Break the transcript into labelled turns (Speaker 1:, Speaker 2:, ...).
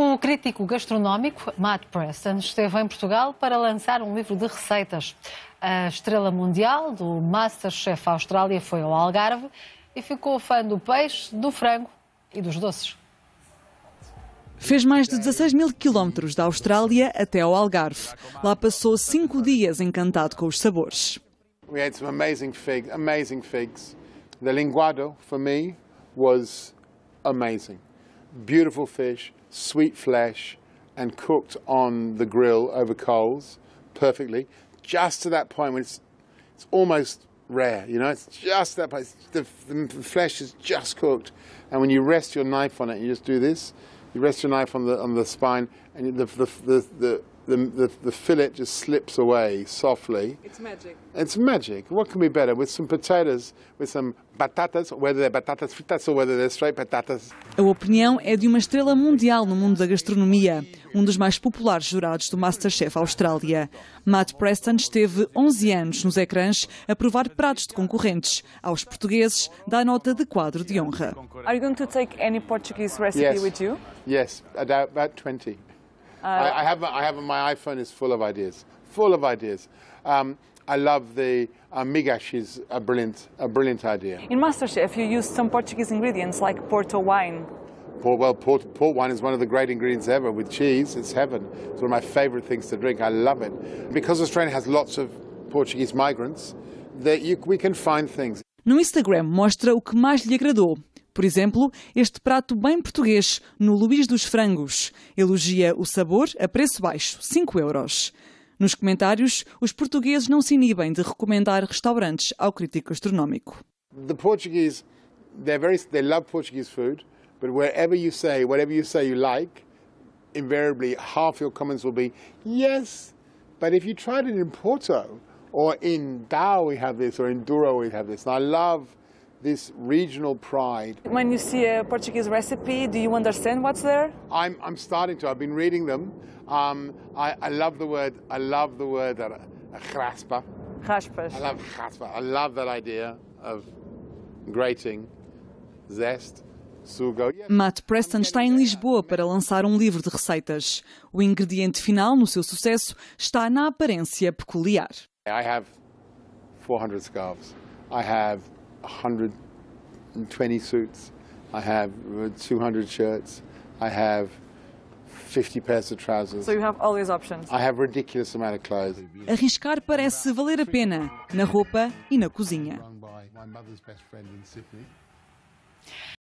Speaker 1: O crítico gastronómico Matt Preston esteve em Portugal para lançar um livro de receitas. A estrela mundial do Masterchef Austrália foi ao Algarve e ficou fã do peixe, do frango e dos doces. Fez mais de 16 mil quilómetros da Austrália até ao Algarve. Lá passou cinco dias encantado com os sabores.
Speaker 2: We had some amazing figs, amazing figs. The linguado for me was amazing. beautiful fish, sweet flesh, and cooked on the grill over coals perfectly, just to that point when it's, it's almost rare, you know, it's just that point. The, the flesh is just cooked, and when you rest your knife on it, you just do this, you rest your knife on the, on the spine, and the, the, the, the the, the, the, fillet just slips away softly. It's magic. It's magic. What can be better with some potatoes, with some batatas, whether they're batatas fritas or whether they're straight batatas.
Speaker 1: A opinião é de uma estrela mundial no mundo da gastronomia, um dos mais populares jurados do Masterchef Austrália. Matt Preston esteve 11 anos nos ecrãs a provar pratos de concorrentes. Aos portugueses, dá nota de quadro de honra. Are you going to take any Portuguese recipe yes. with you?
Speaker 2: Yes, about 20. Uh, I, have, I have my iPhone is full of ideas, full of ideas. Um, I love the amigash is a brilliant, a brilliant idea. In
Speaker 1: MasterChef, you used some Portuguese ingredients like Porto wine.
Speaker 2: Port, well, port, port wine is one of the great ingredients ever. With cheese, it's heaven. It's one of my favourite things to drink. I love it. Because Australia has lots of Portuguese migrants, that you, we can find things.
Speaker 1: No Instagram mostra o que mais lhe agradou por exemplo, este prato bem português no Luís dos Frangos. Elogia o sabor a preço baixo, 5 euros. Nos comentários, os portugueses não se inibem de recomendar restaurantes ao crítico gastronómico.
Speaker 2: The Portuguese, they're very, they love Portuguese food, but wherever you say, whatever you say you like, invariably half your comments will be, yes, but if you tried it in Porto, or in Dao we have this, or in Douro we have this. And I love this regional pride. When you see a Portuguese recipe, do you understand what's there? I'm, I'm starting to. I've been reading them. Um, I, I love the word. I love the word that uh, raspa. Raspas. I love raspa. I love that idea of grating, zest.
Speaker 1: Matt Preston está em Lisboa para lançar um livro de receitas. O ingrediente final no seu sucesso está na aparência peculiar.
Speaker 2: I have 400 scarves. I have 120 suits. I have 200 shirts. I have 50 pairs of trousers. So you have all these options. I have ridiculous amount of clothes. Arriscar
Speaker 1: parece valer a pena na roupa e na cozinha.